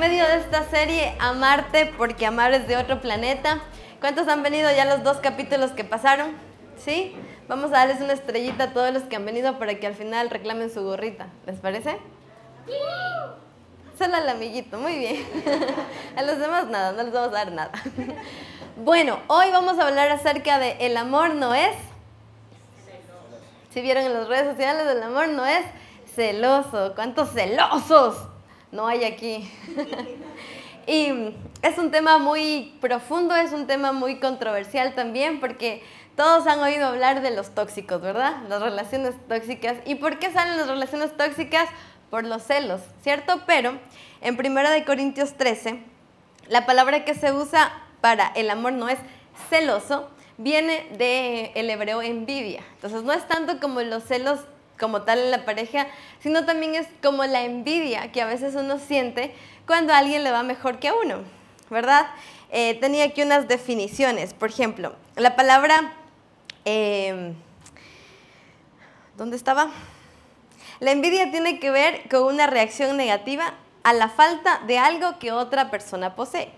medio de esta serie Amarte porque amar es de otro planeta. ¿Cuántos han venido ya los dos capítulos que pasaron? ¿Sí? Vamos a darles una estrellita a todos los que han venido para que al final reclamen su gorrita. ¿Les parece? Solo al amiguito, muy bien. a los demás nada, no les vamos a dar nada. bueno, hoy vamos a hablar acerca de el amor no es... celoso. Si vieron en las redes sociales, el amor no es celoso. ¿Cuántos celosos? no hay aquí. y es un tema muy profundo, es un tema muy controversial también porque todos han oído hablar de los tóxicos, ¿verdad? Las relaciones tóxicas. ¿Y por qué salen las relaciones tóxicas? Por los celos, ¿cierto? Pero en 1 Corintios 13, la palabra que se usa para el amor no es celoso, viene del el hebreo envidia. Entonces no es tanto como los celos como tal en la pareja, sino también es como la envidia que a veces uno siente cuando a alguien le va mejor que a uno, ¿verdad? Eh, tenía aquí unas definiciones, por ejemplo, la palabra... Em, ¿Dónde estaba? La envidia tiene que ver con una reacción negativa a la falta de algo que otra persona posee.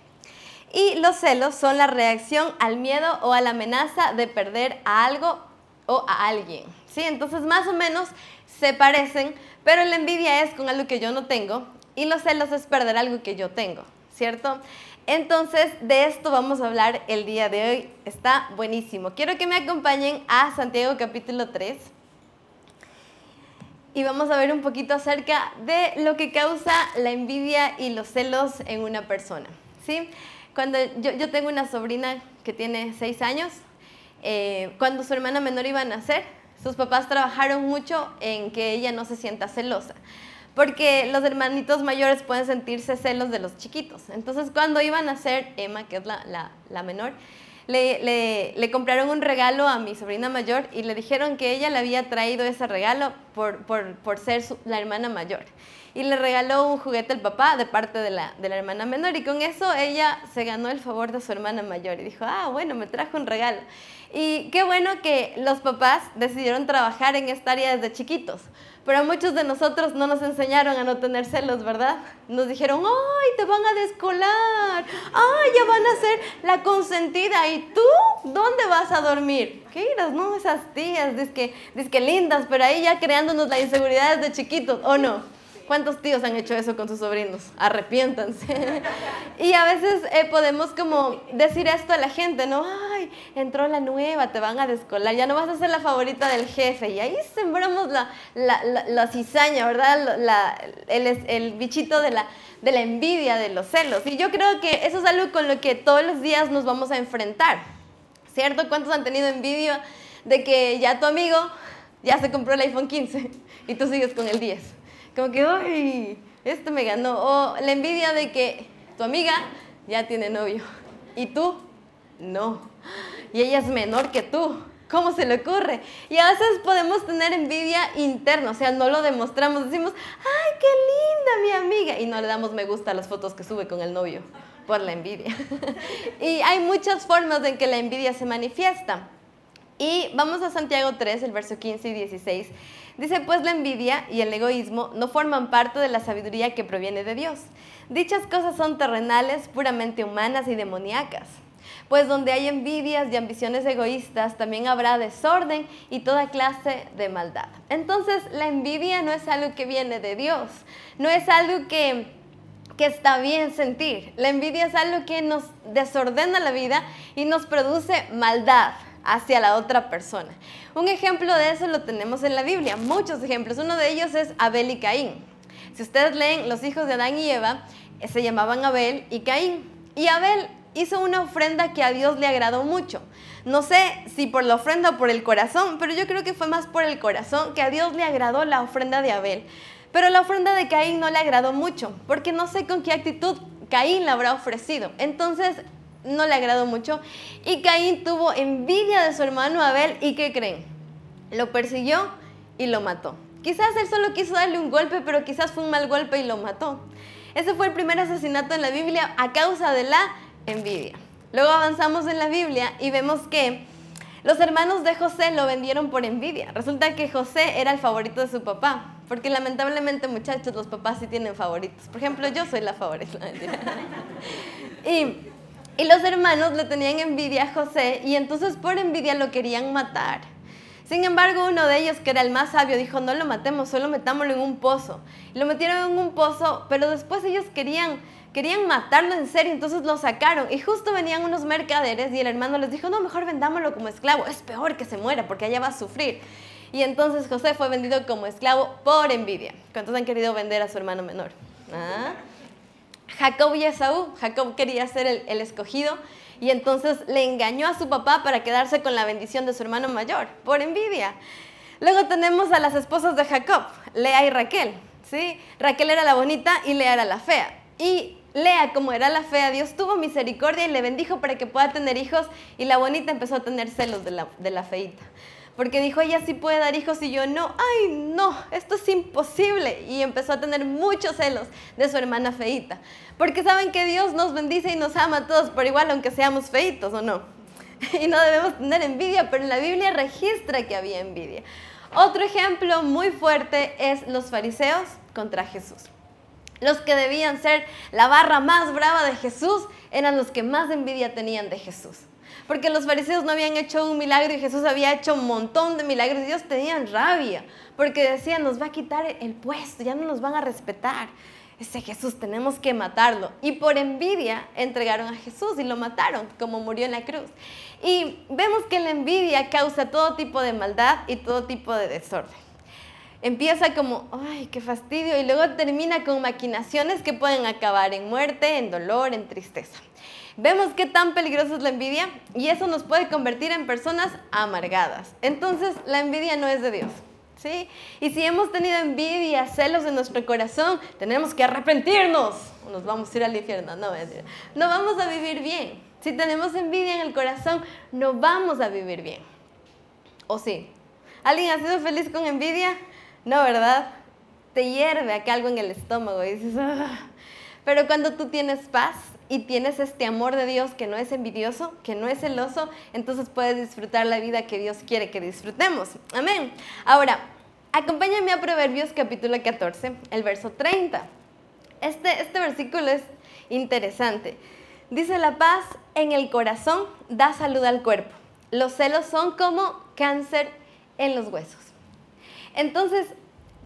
Y los celos son la reacción al miedo o a la amenaza de perder a algo o a alguien. ¿sí? Entonces más o menos se parecen, pero la envidia es con algo que yo no tengo y los celos es perder algo que yo tengo, ¿cierto? Entonces, de esto vamos a hablar el día de hoy. Está buenísimo. Quiero que me acompañen a Santiago capítulo 3. Y vamos a ver un poquito acerca de lo que causa la envidia y los celos en una persona. ¿sí? Cuando yo, tengo una sobrina que tiene seis años. Eh, cuando su hermana menor iba a nacer, sus papás trabajaron mucho en que ella no se sienta celosa, porque los hermanitos mayores pueden sentirse celos de los chiquitos. Entonces cuando iban a ser Emma, que es la, la menor, le, compraron un regalo a mi sobrina mayor y le dijeron que ella le había traído ese regalo por, ser la hermana mayor. Y le regaló un juguete al papá de parte de la, de la hermana menor y con eso ella se ganó el favor de su hermana mayor y dijo, ah, bueno, me trajo un regalo. Y qué bueno que los papás decidieron trabajar en esta área desde chiquitos, pero a muchos de nosotros no nos enseñaron a no tener celos, ¿verdad? Nos dijeron, ¡ay, te van a descolar! ¡ay, ya van a ser la consentida! ¿Y tú dónde vas a dormir? ¿Qué iras, no? Esas tías, dizque, que lindas, pero ahí ya creándonos las inseguridades de chiquitos, ¿o no? ¿Cuántos tíos han hecho eso con sus sobrinos? Arrepiéntanse. y a veces eh, podemos como decir esto a la gente, ¿no? Ay, entró la nueva, te van a descolar, ya no vas a ser la favorita del jefe. Y ahí sembramos la, cizaña, ¿verdad? el, el, bichito de la, de la envidia, de los celos. Y yo creo que eso es algo con lo que todos los días nos vamos a enfrentar. ¿Cierto? ¿Cuántos han tenido envidia de que ya tu amigo ya se compró el iPhone 15 y tú sigues con el 10? como que, ¡ay! Esto me ganó. O la envidia de que tu amiga ya tiene novio y tú no. Y ella es menor que tú. ¿Cómo se le ocurre? Y a veces podemos tener envidia interna, o sea, no lo demostramos, decimos, ¡ay, qué linda mi amiga! Y no le damos me gusta a las fotos que sube con el novio por la envidia. y hay muchas formas en que la envidia se manifiesta. Y vamos a Santiago 3, el verso 15 y 16. Dice pues la envidia y el egoísmo no forman parte de la sabiduría que proviene de Dios. Dichas cosas son terrenales, puramente humanas y demoníacas. Pues donde hay envidias y ambiciones egoístas, también habrá desorden y toda clase de maldad. Entonces la envidia no es algo que viene de Dios, no es algo que que está bien sentir. La envidia es algo que nos desordena la vida y nos produce maldad hacia la otra persona. Un ejemplo de eso lo tenemos en la Biblia, muchos ejemplos. Uno de ellos es Abel y Caín. Si ustedes leen, los hijos de Adán y Eva eh, se llamaban Abel y Caín. Y Abel hizo una ofrenda que a Dios le agradó mucho. No sé si por la ofrenda o por el corazón, pero yo creo que fue más por el corazón que a Dios le agradó la ofrenda de Abel. Pero la ofrenda de Caín no le agradó mucho, porque no sé con qué actitud Caín la habrá ofrecido. Entonces no le agradó mucho. Y Caín tuvo envidia de su hermano Abel y ¿qué creen? Lo persiguió y lo mató. Quizás él solo quiso darle un golpe, pero quizás fue un mal golpe y lo mató. Ese fue el primer asesinato en la Biblia a causa de la envidia. Luego avanzamos en la Biblia y vemos que los hermanos de José lo vendieron por envidia. Resulta que José era el favorito de su papá, porque lamentablemente muchachos, los papás sí tienen favoritos. Por ejemplo, yo soy la favorita. y y los hermanos le tenían envidia a José y entonces por envidia lo querían matar. Sin embargo, uno de ellos, que era el más sabio, dijo, no lo matemos, solo metámoslo en un pozo. lo metieron en un pozo, pero después ellos querían, querían matarlo en serio, entonces lo sacaron. Y justo venían unos mercaderes y el hermano les dijo, no, mejor vendámoslo como esclavo, es peor que se muera porque allá va a sufrir. Y entonces José fue vendido como esclavo por envidia. ¿Cuántos han querido vender a su hermano menor? ¿Ah? Jacob y Esaú. Jacob quería ser el, escogido y entonces le engañó a su papá para quedarse con la bendición de su hermano mayor, por envidia. Luego tenemos a las esposas de Jacob, Lea y Raquel. ¿sí? Raquel era la bonita y Lea era la fea. Y Lea, como era la fea, Dios tuvo misericordia y le bendijo para que pueda tener hijos y la bonita empezó a tener celos de la, de la feita porque dijo, ella sí puede dar hijos y yo no, ay no, esto es imposible. Y empezó a tener muchos celos de su hermana feita. Porque saben que Dios nos bendice y nos ama a todos por igual, aunque seamos feitos o no. Y no debemos tener envidia, pero la Biblia registra que había envidia. Otro ejemplo muy fuerte es los fariseos contra Jesús. Los que debían ser la barra más brava de Jesús eran los que más envidia tenían de Jesús porque los fariseos no habían hecho un milagro y Jesús había hecho un montón de milagros y ellos tenían rabia, porque decían, nos va a quitar el puesto, ya no nos van a respetar. Ese Jesús tenemos que matarlo. Y por envidia entregaron a Jesús y lo mataron, como murió en la cruz. Y vemos que la envidia causa todo tipo de maldad y todo tipo de desorden empieza como, ay, qué fastidio, y luego termina con maquinaciones que pueden acabar en muerte, en dolor, en tristeza. Vemos qué tan peligrosa es la envidia y eso nos puede convertir en personas amargadas. Entonces, la envidia no es de Dios. ¿Sí? Y si hemos tenido envidia, celos en nuestro corazón, tenemos que arrepentirnos. O nos vamos a ir al infierno, no, No vamos a vivir bien. Si tenemos envidia en el corazón, no vamos a vivir bien. ¿O sí? ¿Alguien ha sido feliz con envidia? No, ¿verdad? Te hierve acá algo en el estómago y dices, ah". Pero cuando tú tienes paz y tienes este amor de Dios que no es envidioso, que no es celoso, entonces puedes disfrutar la vida que Dios quiere que disfrutemos. Amén. Ahora, acompáñame a Proverbios capítulo 14, el verso 30. Este, este versículo es interesante. Dice la paz en el corazón da salud al cuerpo. Los celos son como cáncer en los huesos. Entonces,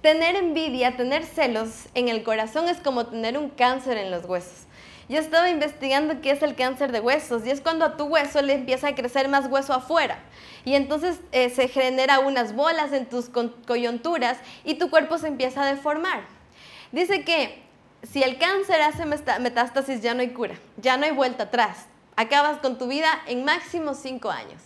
Tener envidia, tener celos en el corazón es como tener un cáncer en los huesos. Yo estaba investigando qué es el cáncer de huesos y es cuando a tu hueso le empieza a crecer más hueso afuera y entonces eh, se genera unas bolas en tus coyunturas y tu cuerpo se empieza a deformar. Dice que si el cáncer hace metástasis ya no hay cura, ya no hay vuelta atrás. Acabas con tu vida en máximo cinco años.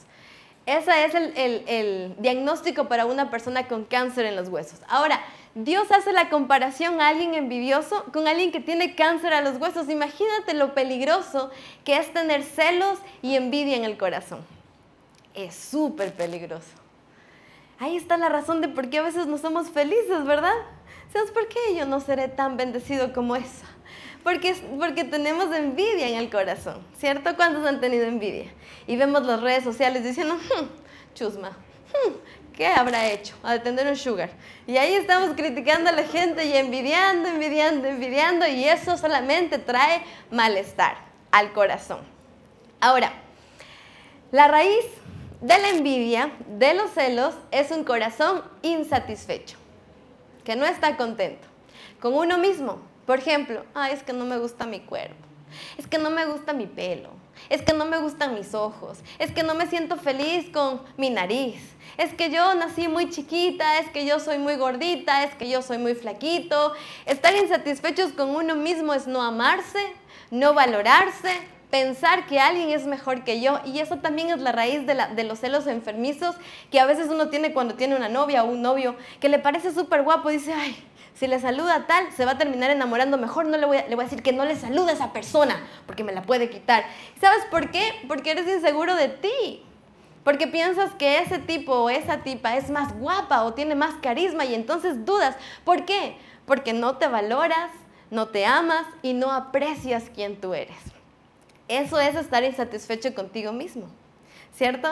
Ese es el, diagnóstico para una persona con cáncer en los huesos. Ahora, Dios hace la comparación a alguien envidioso con alguien que tiene cáncer a los huesos. Imagínate lo peligroso que es tener celos y envidia en el corazón. Es súper peligroso. Ahí está la razón de por qué a veces no somos felices, ¿verdad? ¿Sabes por qué yo no seré tan bendecido como esa? Porque, porque tenemos envidia en el corazón, ¿cierto? ¿Cuántos han tenido envidia? Y vemos las redes sociales diciendo, hmm, chusma, hmm, ¿qué habrá hecho? A detener un sugar. Y ahí estamos criticando a la gente y envidiando, envidiando, envidiando, y eso solamente trae malestar al corazón. Ahora, la raíz de la envidia, de los celos, es un corazón insatisfecho, que no está contento con uno mismo, por ejemplo, es que no me gusta mi cuerpo, es que no me gusta mi pelo, es que no me gustan mis ojos, es que no me siento feliz con mi nariz, es que yo nací muy chiquita, es que yo soy muy gordita, es que yo soy muy flaquito. Estar insatisfechos con uno mismo es no amarse, no valorarse, pensar que alguien es mejor que yo y eso también es la raíz de, los celos enfermizos que a veces uno tiene cuando tiene una novia o un novio que le parece súper guapo, y dice, ay, si le saluda tal, se va a terminar enamorando, mejor no le voy a, decir que no le saluda a esa persona, porque me la puede quitar. ¿Sabes por qué? Porque eres inseguro de ti. Porque piensas que ese tipo o esa tipa es más guapa o tiene más carisma y entonces dudas. ¿Por qué? Porque no te valoras, no te amas y no aprecias quién tú eres. Eso es estar insatisfecho contigo mismo, ¿cierto?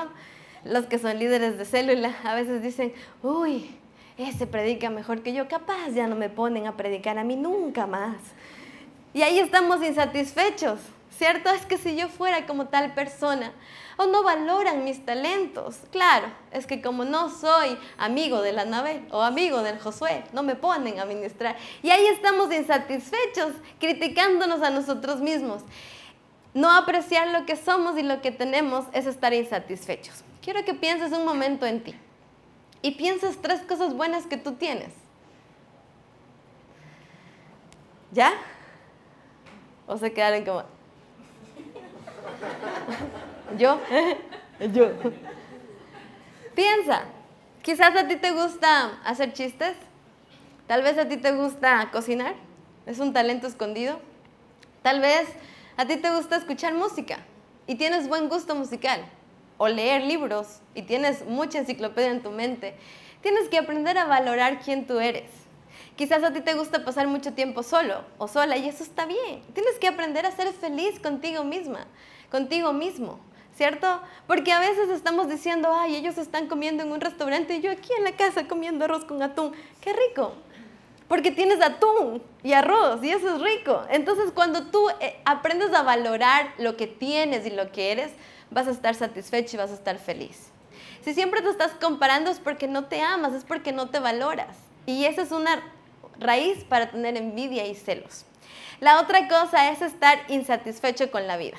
Los que son líderes de célula a veces dicen, uy, ese predica mejor que yo, capaz ya no me ponen a predicar a mí nunca más. Y ahí estamos insatisfechos. ¿cierto? Es que si yo fuera como tal persona, o no valoran mis talentos. Claro, es que como no soy amigo de la nave o amigo del Josué, no me ponen a ministrar. Y ahí estamos insatisfechos, criticándonos a nosotros mismos. No apreciar lo que somos y lo que tenemos es estar insatisfechos. Quiero que pienses un momento en ti y piensas tres cosas buenas que tú tienes. ¿Ya? ¿O se quedaron como... ¿Yo? Yo. Piensa, quizás a ti te gusta hacer chistes, tal vez a ti te gusta cocinar, es un talento escondido, tal vez a ti te gusta escuchar música y tienes buen gusto musical o leer libros y tienes mucha enciclopedia en tu mente, tienes que aprender a valorar quién tú eres. Quizás a ti te gusta pasar mucho tiempo solo o sola y eso está bien. Tienes que aprender a ser feliz contigo misma, contigo mismo, ¿cierto? Porque a veces estamos diciendo, ay, ellos están comiendo en un restaurante y yo aquí en la casa comiendo arroz con atún. ¡Qué rico! Porque tienes atún y arroz y eso es rico. Entonces cuando tú eh, aprendes a valorar lo que tienes y lo que eres, vas a estar satisfecho y vas a estar feliz. Si siempre te estás comparando es porque no te amas, es porque no te valoras. Y esa es una raíz para tener envidia y celos. La otra cosa es estar insatisfecho con la vida.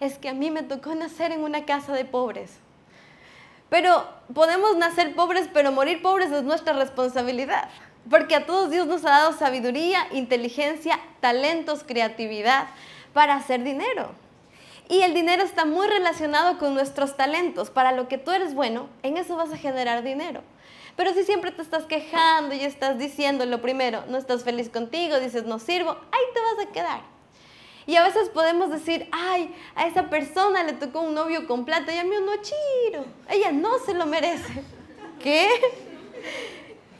Es que a mí me tocó nacer en una casa de pobres. Pero podemos nacer pobres, pero morir pobres es nuestra responsabilidad. Porque a todos Dios nos ha dado sabiduría, inteligencia, talentos, creatividad para hacer dinero. Y el dinero está muy relacionado con nuestros talentos. Para lo que tú eres bueno, en eso vas a generar dinero. Pero si siempre te estás quejando y estás diciendo lo primero, no estás feliz contigo, dices no sirvo, ahí te vas a quedar. Y a veces podemos decir, ay, a esa persona le tocó un novio con plata y a mí un no chiro. Ella no se lo merece. ¿Qué?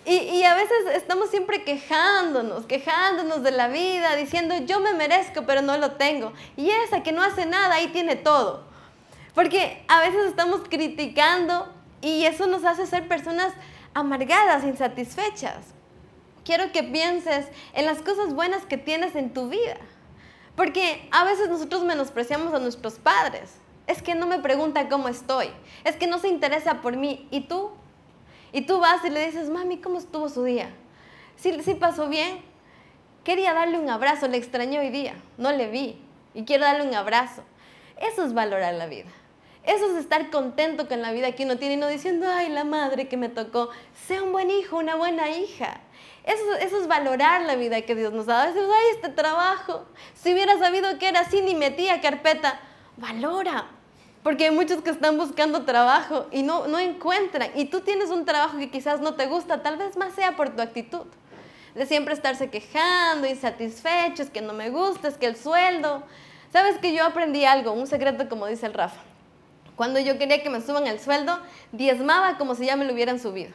Y, a veces estamos siempre quejándonos, quejándonos de la vida, diciendo yo me merezco pero no lo tengo. Y esa que no hace nada ahí tiene todo. Porque a veces estamos criticando y eso nos hace ser personas amargadas, insatisfechas. Quiero que pienses en las cosas buenas que tienes en tu vida. Porque a veces nosotros menospreciamos a nuestros padres. Es que no me pregunta cómo estoy. Es que no se interesa por mí. ¿Y tú? Y tú vas y le dices, mami, ¿cómo estuvo su día? Sí, sí pasó bien. Quería darle un abrazo, le extrañé hoy día, no le vi y quiero darle un abrazo. Eso es valorar la vida. Eso es estar contento con la vida que uno tiene y no diciendo, ay, la madre que me tocó. Sea un buen hijo, una buena hija. Eso, eso es valorar la vida que Dios nos ha dado. ay, este trabajo. Si hubiera sabido que era así, ni metía carpeta. Valora, porque hay muchos que están buscando trabajo y no, no encuentran. Y tú tienes un trabajo que quizás no te gusta, tal vez más sea por tu actitud. De siempre estarse quejando, insatisfechos, que no me gusta, es que el sueldo. Sabes que yo aprendí algo, un secreto como dice el Rafa. Cuando yo quería que me suban el sueldo, diezmaba como si ya me lo hubieran subido.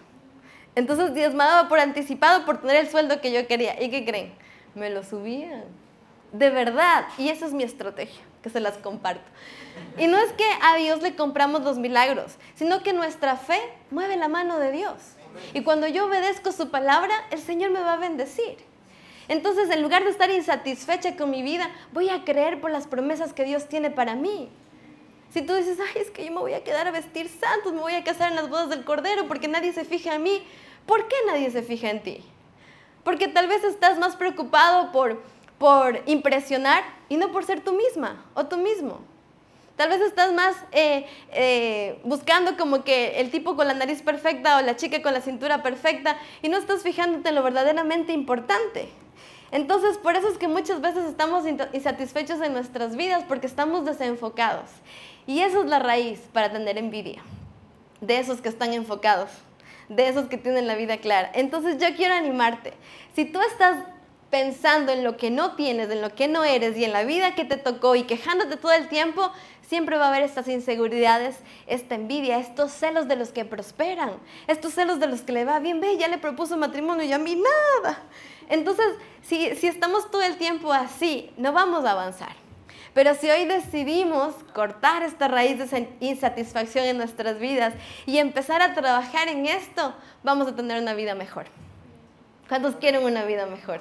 Entonces diezmaba por anticipado por tener el sueldo que yo quería. ¿Y qué creen? Me lo subían. De verdad. Y esa es mi estrategia que se las comparto. Y no es que a Dios le compramos los milagros, sino que nuestra fe mueve la mano de Dios. Y cuando yo obedezco su palabra, el Señor me va a bendecir. Entonces, en lugar de estar insatisfecha con mi vida, voy a creer por las promesas que Dios tiene para mí. Si tú dices, ay, es que yo me voy a quedar a vestir santos, me voy a casar en las bodas del Cordero porque nadie se fija en mí, ¿por qué nadie se fija en ti? Porque tal vez estás más preocupado por por impresionar y no por ser tú misma o tú mismo. Tal vez estás más eh, eh, buscando como que el tipo con la nariz perfecta o la chica con la cintura perfecta y no estás fijándote en lo verdaderamente importante. Entonces, por eso es que muchas veces estamos insatisfechos en nuestras vidas porque estamos desenfocados. Y esa es la raíz para tener envidia de esos que están enfocados, de esos que tienen la vida clara. Entonces, yo quiero animarte. Si tú estás pensando en lo que no tienes, en lo que no eres y en la vida que te tocó y quejándote todo el tiempo, siempre va a haber estas inseguridades, esta envidia, estos celos de los que prosperan, estos celos de los que le va bien, ve, ya le propuso matrimonio y a mí nada. Entonces, si, estamos todo el tiempo así, no vamos a avanzar. Pero si hoy decidimos cortar esta raíz de insatisfacción en nuestras vidas y empezar a trabajar en esto, vamos a tener una vida mejor. ¿Cuántos quieren una vida mejor?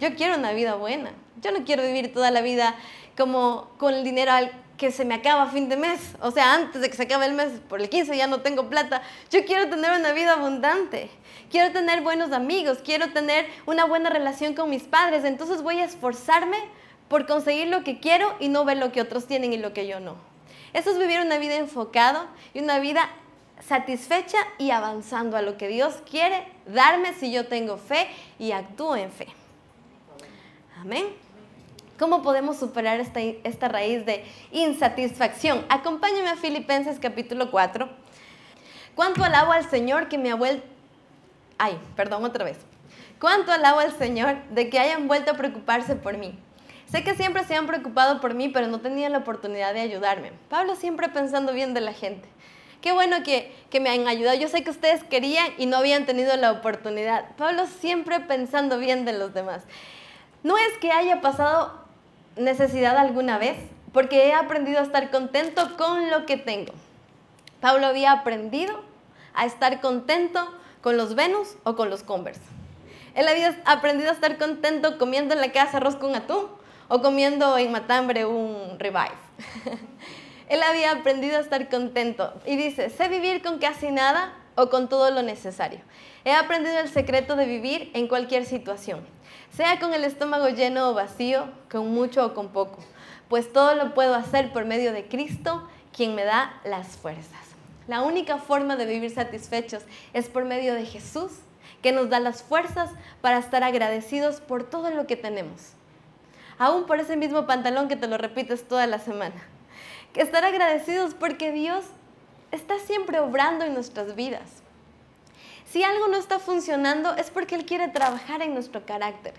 Yo quiero una vida buena. Yo no quiero vivir toda la vida como con el dinero al que se me acaba a fin de mes. O sea, antes de que se acabe el mes, por el 15 ya no tengo plata. Yo quiero tener una vida abundante. Quiero tener buenos amigos. Quiero tener una buena relación con mis padres. Entonces voy a esforzarme por conseguir lo que quiero y no ver lo que otros tienen y lo que yo no. Eso es vivir una vida enfocada y una vida satisfecha y avanzando a lo que Dios quiere darme si yo tengo fe y actúo en fe. Amén. ¿Cómo podemos superar esta, raíz de insatisfacción? Acompáñame a Filipenses capítulo 4. ¿Cuánto alabo al Señor que me ha vuelto... Ay, perdón otra vez. ¿Cuánto alabo al Señor de que hayan vuelto a preocuparse por mí? Sé que siempre se han preocupado por mí, pero no tenían la oportunidad de ayudarme. Pablo siempre pensando bien de la gente. Qué bueno que, me han ayudado. Yo sé que ustedes querían y no habían tenido la oportunidad. Pablo siempre pensando bien de los demás. No es que haya pasado necesidad alguna vez, porque he aprendido a estar contento con lo que tengo. Pablo había aprendido a estar contento con los Venus o con los Converse. Él había aprendido a estar contento comiendo en la casa arroz con atún o comiendo en Matambre un revive. Él había aprendido a estar contento y dice, sé vivir con casi nada o con todo lo necesario. He aprendido el secreto de vivir en cualquier situación, sea con el estómago lleno o vacío, con mucho o con poco, pues todo lo puedo hacer por medio de Cristo, quien me da las fuerzas. La única forma de vivir satisfechos es por medio de Jesús, que nos da las fuerzas para estar agradecidos por todo lo que tenemos. Aún por ese mismo pantalón que te lo repites toda la semana estar agradecidos porque Dios está siempre obrando en nuestras vidas. Si algo no está funcionando es porque Él quiere trabajar en nuestro carácter.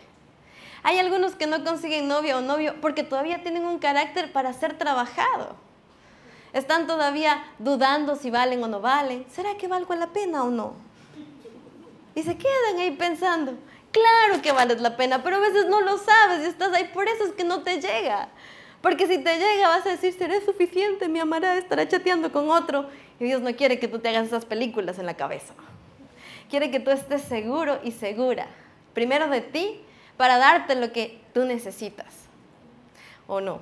Hay algunos que no consiguen novia o novio porque todavía tienen un carácter para ser trabajado. Están todavía dudando si valen o no valen. ¿Será que valgo la pena o no? Y se quedan ahí pensando, claro que vales la pena, pero a veces no lo sabes y estás ahí, por eso es que no te llega. Porque si te llega vas a decir, seré suficiente, mi amará estará chateando con otro. Y Dios no quiere que tú te hagas esas películas en la cabeza. Quiere que tú estés seguro y segura, primero de ti, para darte lo que tú necesitas. ¿O no?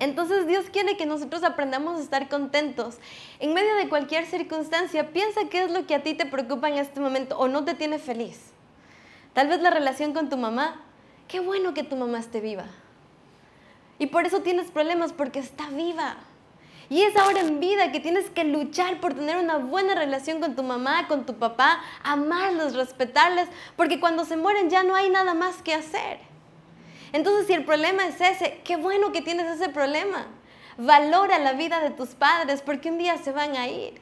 Entonces Dios quiere que nosotros aprendamos a estar contentos. En medio de cualquier circunstancia, piensa qué es lo que a ti te preocupa en este momento o no te tiene feliz. Tal vez la relación con tu mamá. Qué bueno que tu mamá esté viva. Y por eso tienes problemas, porque está viva. Y es ahora en vida que tienes que luchar por tener una buena relación con tu mamá, con tu papá, amarlos, respetarles, porque cuando se mueren ya no hay nada más que hacer. Entonces, si el problema es ese, qué bueno que tienes ese problema. Valora la vida de tus padres porque un día se van a ir.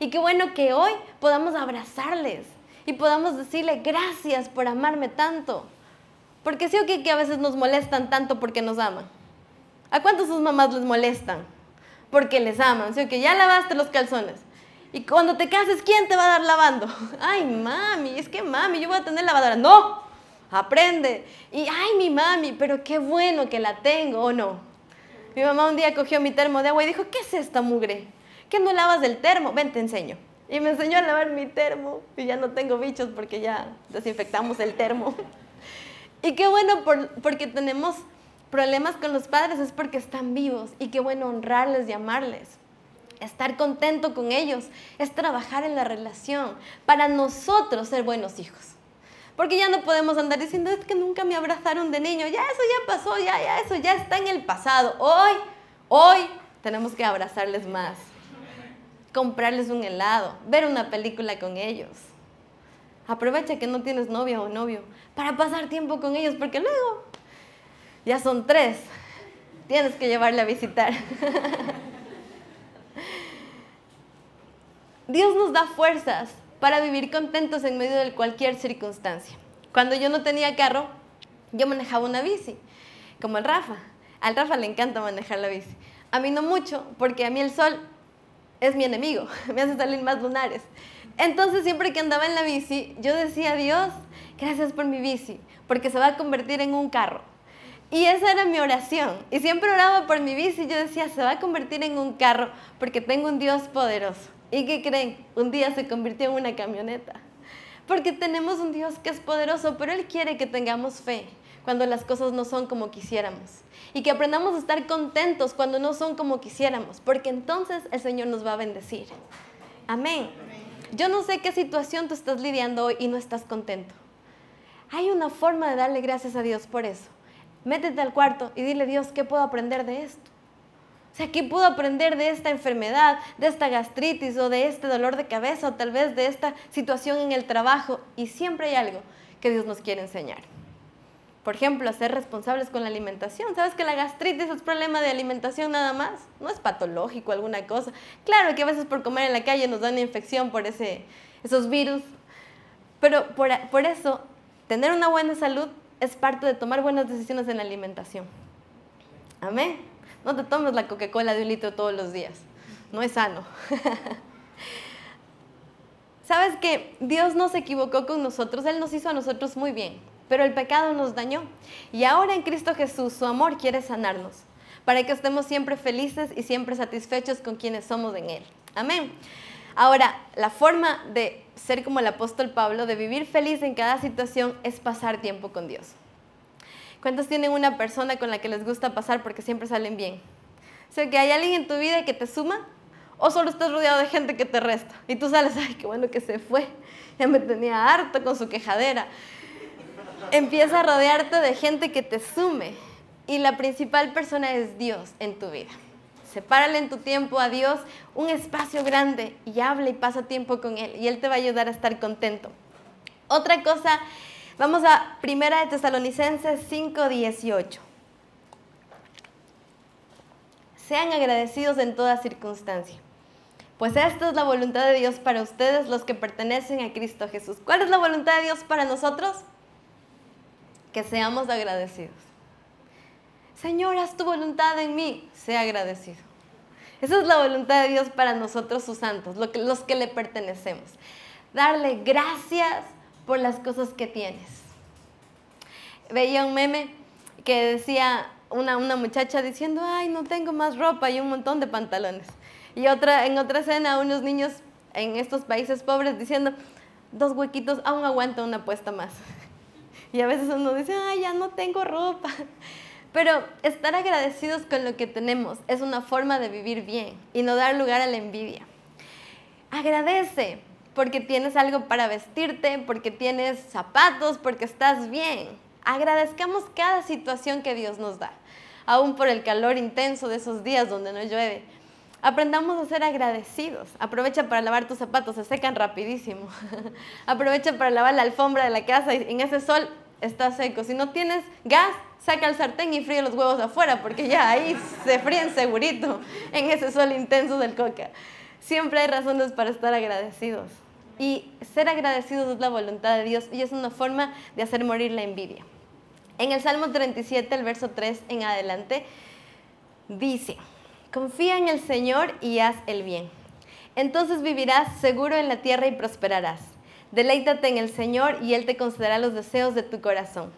Y qué bueno que hoy podamos abrazarles y podamos decirle gracias por amarme tanto. Porque sí o que a veces nos molestan tanto porque nos aman. ¿A cuántos sus mamás les molestan? Porque les aman, ¿sí? Que ya lavaste los calzones. Y cuando te cases, ¿quién te va a dar lavando? Ay, mami, es que mami, yo voy a tener lavadora. No, aprende. Y, ay, mi mami, pero qué bueno que la tengo, ¿o no? Mi mamá un día cogió mi termo de agua y dijo, ¿qué es esta mugre? ¿Qué no lavas del termo? Ven, te enseño. Y me enseñó a lavar mi termo. Y ya no tengo bichos porque ya desinfectamos el termo. y qué bueno porque tenemos problemas con los padres es porque están vivos y qué bueno honrarles y amarles. Estar contento con ellos es trabajar en la relación para nosotros ser buenos hijos. Porque ya no podemos andar diciendo es que nunca me abrazaron de niño, ya eso ya pasó, ya, ya eso ya está en el pasado. Hoy, hoy tenemos que abrazarles más, comprarles un helado, ver una película con ellos. Aprovecha que no tienes novia o novio para pasar tiempo con ellos porque luego ya son tres. Tienes que llevarle a visitar. Dios nos da fuerzas para vivir contentos en medio de cualquier circunstancia. Cuando yo no tenía carro, yo manejaba una bici, como el Rafa. Al Rafa le encanta manejar la bici. A mí no mucho, porque a mí el sol es mi enemigo, me hace salir más lunares. Entonces siempre que andaba en la bici, yo decía, a Dios, gracias por mi bici, porque se va a convertir en un carro. Y esa era mi oración. Y siempre oraba por mi bici y yo decía, se va a convertir en un carro porque tengo un Dios poderoso. ¿Y qué creen? Un día se convirtió en una camioneta. Porque tenemos un Dios que es poderoso, pero Él quiere que tengamos fe cuando las cosas no son como quisiéramos. Y que aprendamos a estar contentos cuando no son como quisiéramos, porque entonces el Señor nos va a bendecir. Amén. Yo no sé qué situación tú estás lidiando hoy y no estás contento. Hay una forma de darle gracias a Dios por eso métete al cuarto y dile, Dios, ¿qué puedo aprender de esto? O sea, ¿qué puedo aprender de esta enfermedad, de esta gastritis o de este dolor de cabeza o tal vez de esta situación en el trabajo? Y siempre hay algo que Dios nos quiere enseñar. Por ejemplo, ser responsables con la alimentación. ¿Sabes que la gastritis es problema de alimentación nada más? No es patológico alguna cosa. Claro que a veces por comer en la calle nos dan infección por ese, esos virus. Pero por, por eso, tener una buena salud es parte de tomar buenas decisiones en la alimentación. Amén. No te tomes la Coca-Cola de un litro todos los días. No es sano. Sabes que Dios no se equivocó con nosotros, Él nos hizo a nosotros muy bien, pero el pecado nos dañó. Y ahora en Cristo Jesús su amor quiere sanarnos, para que estemos siempre felices y siempre satisfechos con quienes somos en Él. Amén. Ahora, la forma de ser como el apóstol Pablo, de vivir feliz en cada situación, es pasar tiempo con Dios. ¿Cuántos tienen una persona con la que les gusta pasar porque siempre salen bien? O que hay alguien en tu vida que te suma o solo estás rodeado de gente que te resta. Y tú sales, ay, qué bueno que se fue. Ya me tenía harto con su quejadera. Empieza a rodearte de gente que te sume. Y la principal persona es Dios en tu vida. Sepárale en tu tiempo a Dios un espacio grande y habla y pasa tiempo con Él y Él te va a ayudar a estar contento. Otra cosa, vamos a Primera de Tesalonicenses 5:18. Sean agradecidos en toda circunstancia. Pues esta es la voluntad de Dios para ustedes, los que pertenecen a Cristo Jesús. ¿Cuál es la voluntad de Dios para nosotros? Que seamos agradecidos. Señor, haz tu voluntad en mí, sea agradecido. Esa es la voluntad de Dios para nosotros sus santos, los que le pertenecemos. Darle gracias por las cosas que tienes. Veía un meme que decía una, muchacha diciendo, ay, no tengo más ropa y un montón de pantalones. Y otra, en otra escena, unos niños en estos países pobres diciendo, dos huequitos, aún aguanto una puesta más. Y a veces uno dice, ay, ya no tengo ropa. Pero estar agradecidos con lo que tenemos es una forma de vivir bien y no dar lugar a la envidia. Agradece porque tienes algo para vestirte, porque tienes zapatos, porque estás bien. Agradezcamos cada situación que Dios nos da, aún por el calor intenso de esos días donde no llueve. Aprendamos a ser agradecidos. Aprovecha para lavar tus zapatos, se secan rapidísimo. Aprovecha para lavar la alfombra de la casa y en ese sol está seco. Si no tienes gas, saca el sartén y fríe los huevos afuera, porque ya ahí se fríen segurito en ese sol intenso del coca. Siempre hay razones para estar agradecidos. Y ser agradecidos es la voluntad de Dios y es una forma de hacer morir la envidia. En el Salmo 37, el verso 3 en adelante, dice, confía en el Señor y haz el bien. Entonces vivirás seguro en la tierra y prosperarás. Deleítate en el Señor y Él te concederá los deseos de tu corazón.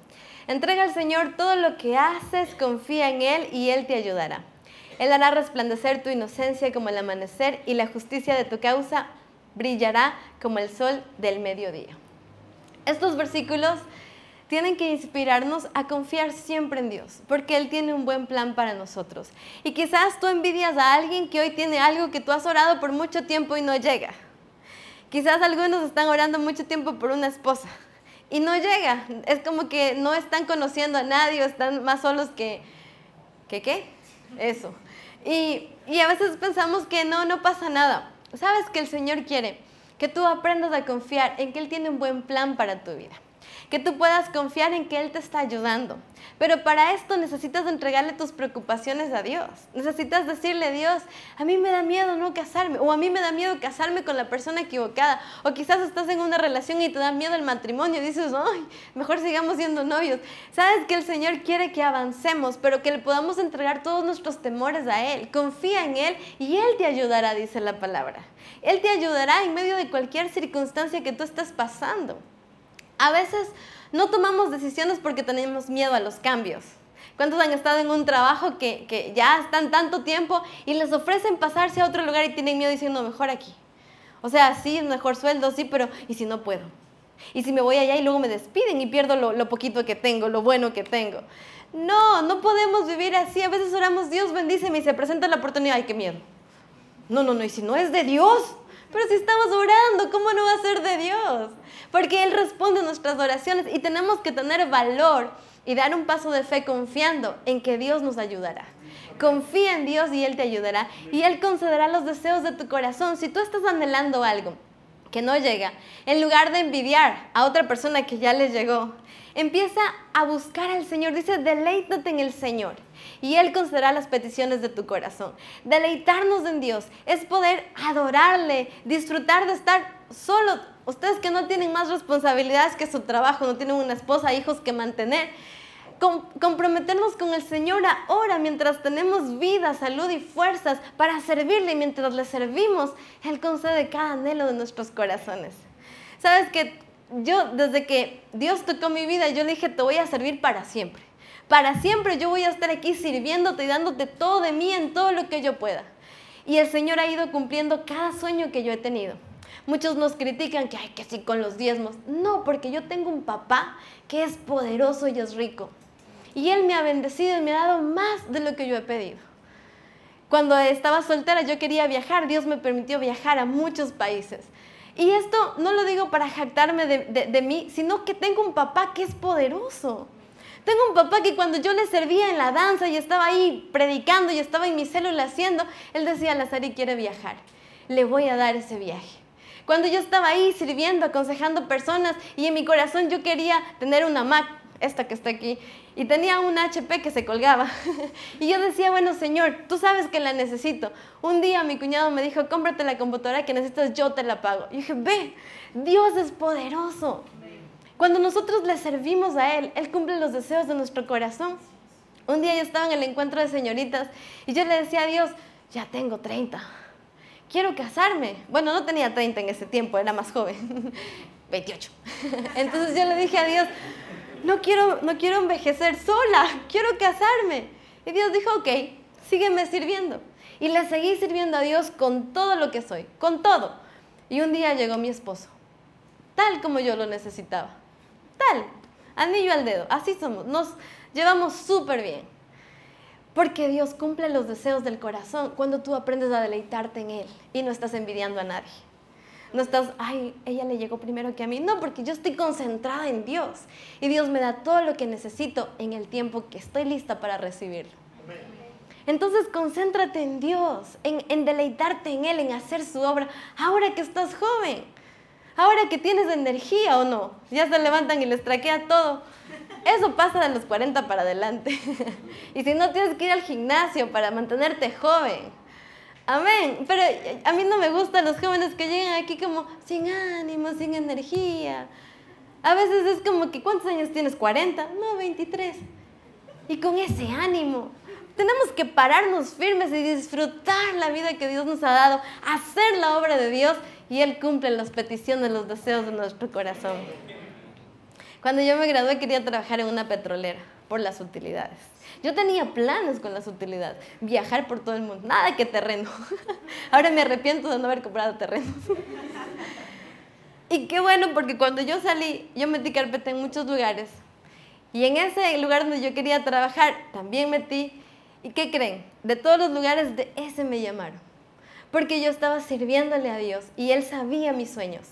Entrega al Señor todo lo que haces, confía en Él y Él te ayudará. Él hará resplandecer tu inocencia como el amanecer y la justicia de tu causa brillará como el sol del mediodía. Estos versículos tienen que inspirarnos a confiar siempre en Dios, porque Él tiene un buen plan para nosotros. Y quizás tú envidias a alguien que hoy tiene algo que tú has orado por mucho tiempo y no llega. Quizás algunos están orando mucho tiempo por una esposa y no llega. Es como que no están conociendo a nadie, están más solos que... ¿Que qué? Eso. Y, y a veces pensamos que no, no pasa nada. Sabes que el Señor quiere que tú aprendas a confiar en que Él tiene un buen plan para tu vida que tú puedas confiar en que Él te está ayudando. Pero para esto necesitas entregarle tus preocupaciones a Dios. Necesitas decirle, a Dios, a mí me da miedo no casarme, o a mí me da miedo casarme con la persona equivocada, o quizás estás en una relación y te da miedo el matrimonio, y dices, ay, mejor sigamos siendo novios. Sabes que el Señor quiere que avancemos, pero que le podamos entregar todos nuestros temores a Él. Confía en Él y Él te ayudará, dice la palabra. Él te ayudará en medio de cualquier circunstancia que tú estás pasando. A veces no tomamos decisiones porque tenemos miedo a los cambios. ¿Cuántos han estado en un trabajo que, que, ya están tanto tiempo y les ofrecen pasarse a otro lugar y tienen miedo diciendo, mejor aquí? O sea, sí, mejor sueldo, sí, pero ¿y si no puedo? ¿Y si me voy allá y luego me despiden y pierdo lo, lo poquito que tengo, lo bueno que tengo? No, no podemos vivir así. A veces oramos, Dios bendíceme y se presenta la oportunidad, ay, qué miedo. No, no, no, y si no es de Dios, pero si estamos orando, ¿cómo no va a ser de Dios? Porque Él responde a nuestras oraciones y tenemos que tener valor y dar un paso de fe confiando en que Dios nos ayudará. Confía en Dios y Él te ayudará y Él concederá los deseos de tu corazón. Si tú estás anhelando algo que no llega, en lugar de envidiar a otra persona que ya le llegó, empieza a buscar al Señor. Dice, deleítate en el Señor y Él concederá las peticiones de tu corazón. Deleitarnos en Dios es poder adorarle, disfrutar de estar solo. Ustedes que no tienen más responsabilidades que su trabajo, no tienen una esposa, hijos que mantener. comprometernos con el Señor ahora mientras tenemos vida, salud y fuerzas para servirle y mientras le servimos, Él concede cada anhelo de nuestros corazones. Sabes que yo desde que Dios tocó mi vida, yo le dije, te voy a servir para siempre. Para siempre yo voy a estar aquí sirviéndote y dándote todo de mí en todo lo que yo pueda. Y el Señor ha ido cumpliendo cada sueño que yo he tenido. Muchos nos critican que, ay, que sí, con los diezmos. No, porque yo tengo un papá que es poderoso y es rico. Y Él me ha bendecido y me ha dado más de lo que yo he pedido. Cuando estaba soltera yo quería viajar, Dios me permitió viajar a muchos países. Y esto no lo digo para jactarme de mí, sino que tengo un papá que es poderoso. Tengo un papá que cuando yo le servía en la danza y estaba ahí predicando y estaba en mi célula haciendo, él decía, Lazari quiere viajar, le voy a dar ese viaje. Cuando yo estaba ahí sirviendo, aconsejando personas y en mi corazón yo quería tener una Mac, esta que está aquí, y tenía un HP que se colgaba. y yo decía, bueno, señor, tú sabes que la necesito. Un día mi cuñado me dijo, cómprate la computadora que necesitas, yo te la pago. Y yo dije, ve, Dios es poderoso. Cuando nosotros le servimos a Él, Él cumple los deseos de nuestro corazón. Un día yo estaba en el encuentro de señoritas y yo le decía a Dios, ya tengo 30, quiero casarme. Bueno, no tenía 30 en ese tiempo, era más joven, 28. Entonces yo le dije a Dios, no quiero, no quiero envejecer sola, quiero casarme. Y Dios dijo, ok, sígueme sirviendo. Y le seguí sirviendo a Dios con todo lo que soy, con todo. Y un día llegó mi esposo, tal como yo lo necesitaba tal, anillo al dedo, así somos, nos llevamos súper bien. Porque Dios cumple los deseos del corazón cuando tú aprendes a deleitarte en Él y no estás envidiando a nadie. No estás, ay, ella le llegó primero que a mí. No, porque yo estoy concentrada en Dios y Dios me da todo lo que necesito en el tiempo que estoy lista para recibirlo. Entonces concéntrate en Dios, en, en deleitarte en Él, en hacer su obra, ahora que estás joven ahora que tienes energía o no, ya se levantan y les traquea todo. Eso pasa de los 40 para adelante. y si no tienes que ir al gimnasio para mantenerte joven. Amén. Pero eh, a mí no me gustan los jóvenes que llegan aquí como sin ánimo, sin energía. A veces es como que, ¿cuántos años tienes? ¿40? No, 23. Y con ese ánimo. Tenemos que pararnos firmes y disfrutar la vida que Dios nos ha dado, hacer la obra de Dios y Él cumple las peticiones, los deseos de nuestro corazón. Cuando yo me gradué quería trabajar en una petrolera por las utilidades. Yo tenía planes con las utilidades, viajar por todo el mundo, nada que terreno. Ahora me arrepiento de no haber comprado terreno. Y qué bueno, porque cuando yo salí, yo metí carpeta en muchos lugares. Y en ese lugar donde yo quería trabajar, también metí. ¿Y qué creen? De todos los lugares, de ese me llamaron porque yo estaba sirviéndole a Dios y Él sabía mis sueños.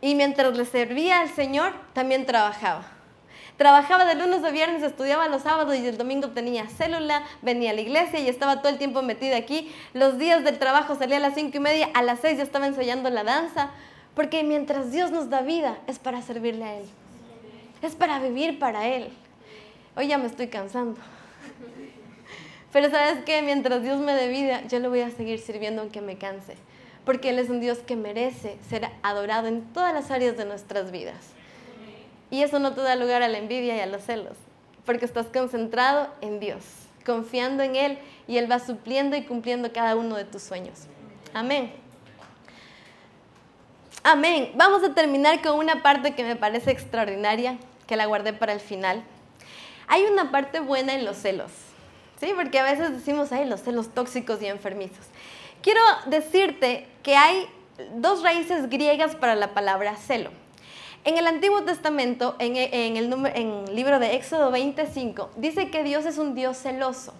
Y mientras le servía al Señor, también trabajaba. Trabajaba de lunes a viernes, estudiaba los sábados y el domingo tenía célula, venía a la iglesia y estaba todo el tiempo metida aquí. Los días del trabajo salía a las cinco y media, a las seis ya estaba ensayando la danza. Porque mientras Dios nos da vida, es para servirle a Él. Es para vivir para Él. Hoy ya me estoy cansando. Pero sabes que mientras Dios me dé vida, yo le voy a seguir sirviendo aunque me canse, porque Él es un Dios que merece ser adorado en todas las áreas de nuestras vidas. Y eso no te da lugar a la envidia y a los celos, porque estás concentrado en Dios, confiando en Él y Él va supliendo y cumpliendo cada uno de tus sueños. Amén. Amén. Vamos a terminar con una parte que me parece extraordinaria, que la guardé para el final. Hay una parte buena en los celos ¿sí? Porque a veces decimos, ay, los celos tóxicos y enfermizos. Quiero decirte que hay dos raíces griegas para la palabra celo. En el Antiguo Testamento, en, e, el, libro de Éxodo 25, dice que Dios es un Dios celoso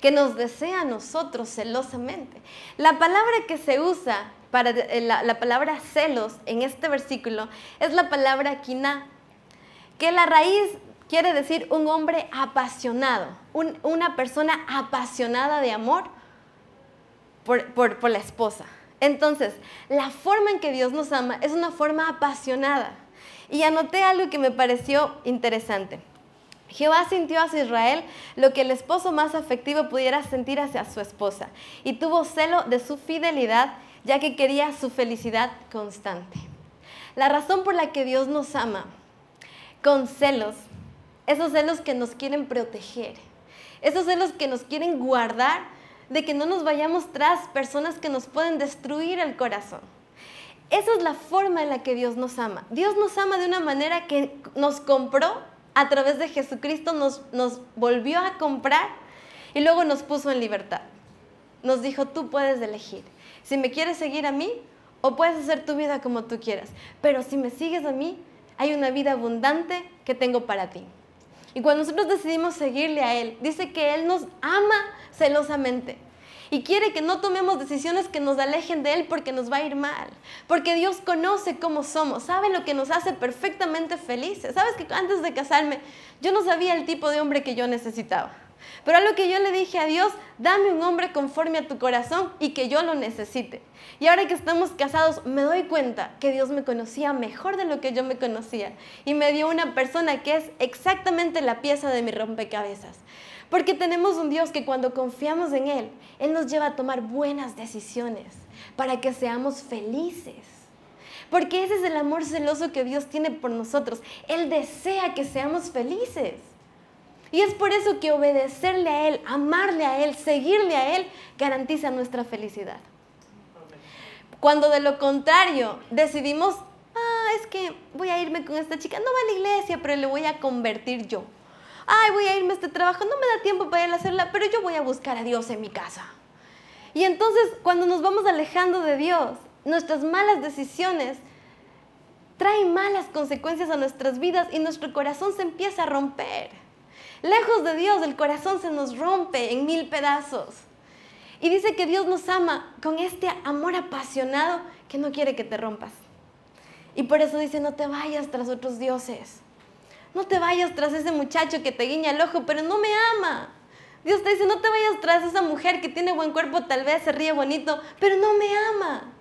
que nos desea a nosotros celosamente. La palabra que se usa para eh, la, palabra celos en este versículo es la palabra quina, que la raíz quiere decir un hombre apasionado, una persona apasionada de amor por, por la esposa. Entonces, la forma en que Dios nos ama es una forma apasionada. Y anoté algo que me pareció interesante. Jehová sintió hacia Israel lo que el esposo más afectivo pudiera sentir hacia su esposa y tuvo celo de su fidelidad ya que quería su felicidad constante. La razón por la que Dios nos ama con celos esos los que nos quieren proteger, esos los que nos quieren guardar de que no nos vayamos tras personas que nos pueden destruir el corazón. Esa es la forma en la que Dios nos ama. Dios nos ama de una manera que nos compró a través de Jesucristo, nos, nos volvió a comprar y luego nos puso en libertad. Nos dijo, tú puedes elegir. Si me quieres seguir a mí o puedes hacer tu vida como tú quieras. Pero si me sigues a mí, hay una vida abundante que tengo para ti. Y cuando nosotros decidimos seguirle a Él, dice que Él nos ama celosamente. Y quiere que no tomemos decisiones que nos alejen de Él porque nos va a ir mal. Porque Dios conoce cómo somos, sabe lo que nos hace perfectamente felices. Sabes que antes de casarme yo no sabía el tipo de hombre que yo necesitaba. Pero a lo que yo le dije a Dios, dame un hombre conforme a tu corazón y que yo lo necesite. Y ahora que estamos casados, me doy cuenta que Dios me conocía mejor de lo que yo me conocía y me dio una persona que es exactamente la pieza de mi rompecabezas. Porque tenemos un Dios que cuando confiamos en Él, Él nos lleva a tomar buenas decisiones para que seamos felices. Porque ese es el amor celoso que Dios tiene por nosotros. Él desea que seamos felices. Y es por eso que obedecerle a Él, amarle a Él, seguirle a Él, garantiza nuestra felicidad. Cuando de lo contrario decidimos, ah, es que voy a irme con esta chica, no va a la iglesia, pero le voy a convertir yo. Ay, voy a irme a este trabajo, no me da tiempo para él a hacerla, pero yo voy a buscar a Dios en mi casa. Y entonces, cuando nos vamos alejando de Dios, nuestras malas decisiones traen malas consecuencias a nuestras vidas y nuestro corazón se empieza a romper. Lejos de Dios el corazón se nos rompe en mil pedazos. Y dice que Dios nos ama con este amor apasionado que no quiere que te rompas. Y por eso dice, no te vayas tras otros dioses. No te vayas tras ese muchacho que te guiña el ojo, pero no me ama. Dios te dice, no te vayas tras esa mujer que tiene buen cuerpo, tal vez se ríe bonito, pero no me ama.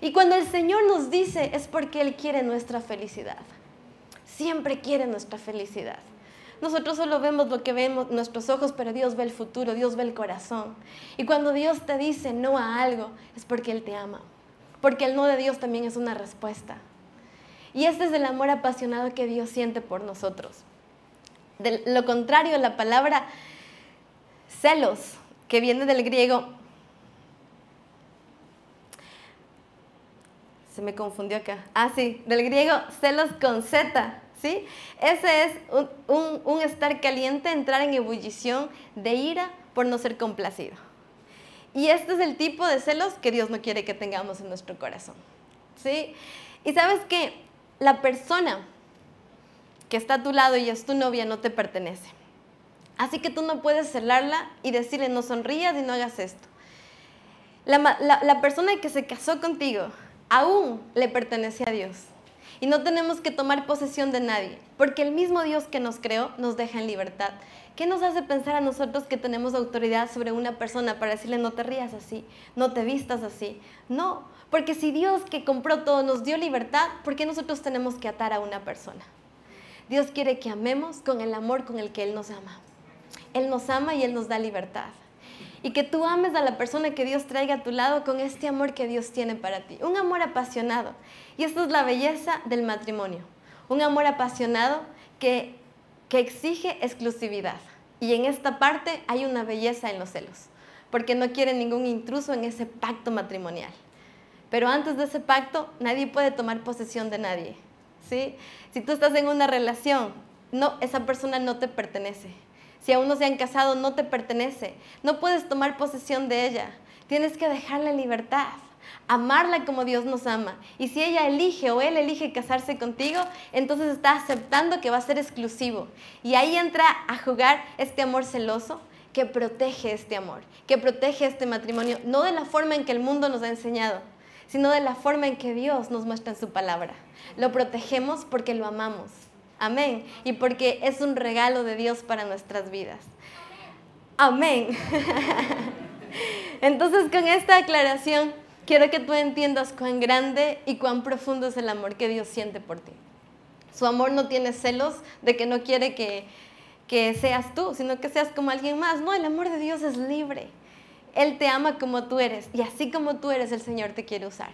Y cuando el Señor nos dice, es porque Él quiere nuestra felicidad. Siempre quiere nuestra felicidad. Nosotros solo vemos lo que vemos nuestros ojos, pero Dios ve el futuro, Dios ve el corazón. Y cuando Dios te dice no a algo, es porque Él te ama. Porque el no de Dios también es una respuesta. Y este es el amor apasionado que Dios siente por nosotros. De lo contrario, la palabra celos, que viene del griego, se me confundió acá. Ah, sí, del griego celos con Z, ese es un, estar caliente, entrar en ebullición de ira por no ser complacido. Y este es el tipo de celos que Dios no quiere que tengamos en nuestro corazón, ¿sí? Y sabes que la persona que está a tu lado y es tu novia no te pertenece. Así que tú no puedes celarla y decirle no sonrías y no hagas esto. la persona que se casó contigo aún le pertenece a Dios y no tenemos que tomar posesión de nadie, porque el mismo Dios que nos creó nos deja en libertad. ¿Qué nos hace pensar a nosotros que tenemos autoridad sobre una persona para decirle no te rías así, no te vistas así? No, porque si Dios que compró todo nos dio libertad, ¿por qué nosotros tenemos que atar a una persona? Dios quiere que amemos con el amor con el que Él nos ama. Él nos ama y Él nos da libertad y que tú ames a la persona que Dios traiga a tu lado con este amor que Dios tiene para ti, un amor apasionado. Y esta es la belleza del matrimonio, un amor apasionado que, que exige exclusividad. Y en esta parte hay una belleza en los celos, porque no quiere ningún intruso en ese pacto matrimonial. Pero antes de ese pacto, nadie puede tomar posesión de nadie. ¿sí? Si tú estás en una relación, no, esa persona no te pertenece, si aún no se han casado, no te pertenece. No puedes tomar posesión de ella. Tienes que dejarla en libertad amarla como Dios nos ama. Y si ella elige o él elige casarse contigo, entonces está aceptando que va a ser exclusivo. Y ahí entra a jugar este amor celoso que protege este amor, que protege este matrimonio, no de la forma en que el mundo nos ha enseñado, sino de la forma en que Dios nos muestra en su palabra. Lo protegemos porque lo amamos. Amén. Y porque es un regalo de Dios para nuestras vidas. Amén. Entonces con esta aclaración quiero que tú entiendas cuán grande y cuán profundo es el amor que Dios siente por ti. Su amor no tiene celos de que no quiere que, seas tú, sino que seas como alguien más. No, el amor de Dios es libre. Él te ama como tú eres y así como tú eres el Señor te quiere usar.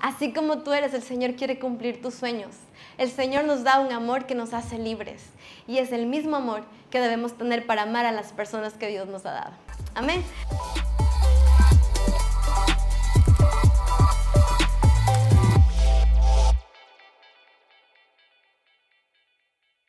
Así como tú eres, el Señor quiere cumplir tus sueños. El Señor nos da un amor que nos hace libres y es el mismo amor que debemos tener para amar a las personas que Dios nos ha dado. Amén.